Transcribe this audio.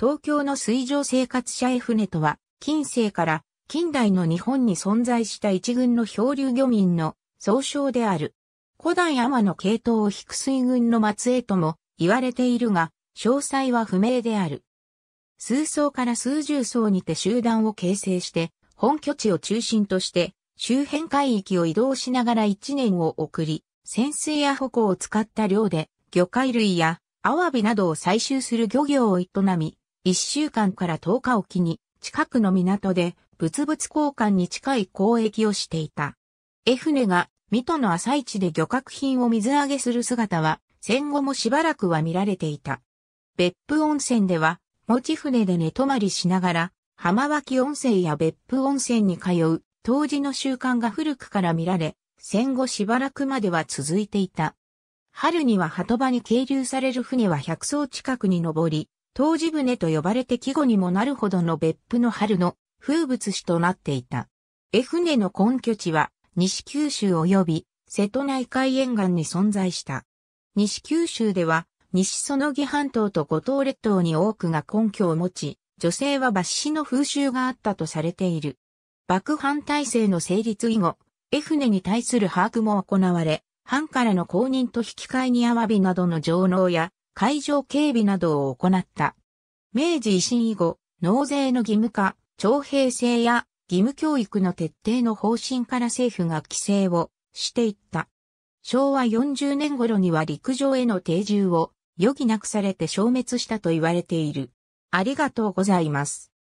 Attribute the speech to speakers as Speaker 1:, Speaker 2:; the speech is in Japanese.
Speaker 1: 東京
Speaker 2: の水上生活者へ船とは、近世から近代の日本に存在した一群の漂流漁民の総称である。古代天の系統を引く水軍の末裔とも言われているが、詳細は不明である。数層から数十層にて集団を形成して、本拠地を中心として、周辺海域を移動しながら一年を送り、潜水や矛を使った漁で、魚介類やアワビなどを採集する漁業を営み、1週間から10日おきに近くの港で物々交換に近い交易をしていた。絵船が水戸の朝市で漁獲品を水揚げする姿は戦後もしばらくは見られていた。別府温泉では持ち船で寝泊まりしながら浜脇温泉や別府温泉に通う当時の習慣が古くから見られ、戦後しばらくまでは続いていた。春には鳩場に係留される船は100艘近くに上り、当時船と呼ばれて季語にもなるほどの別府の春の風物詩となっていた。絵船の根拠地は西九州及び瀬戸内海沿岸に存在した。西九州では西園木半島と五島列島に多くが根拠を持ち、女性は抜歯の風習があったとされている。幕藩体制の成立以後、絵船に対する把握も行われ、藩からの公認と引き換えにアワビなどの上納や海上警備などを行った。明治維新以後、納税の義務化、徴兵制や義務教育の徹底の方針から政府が規制をしていった。昭和40年頃には陸上への定住を余儀なくされて消滅したと言われている。ありが
Speaker 1: とうございます。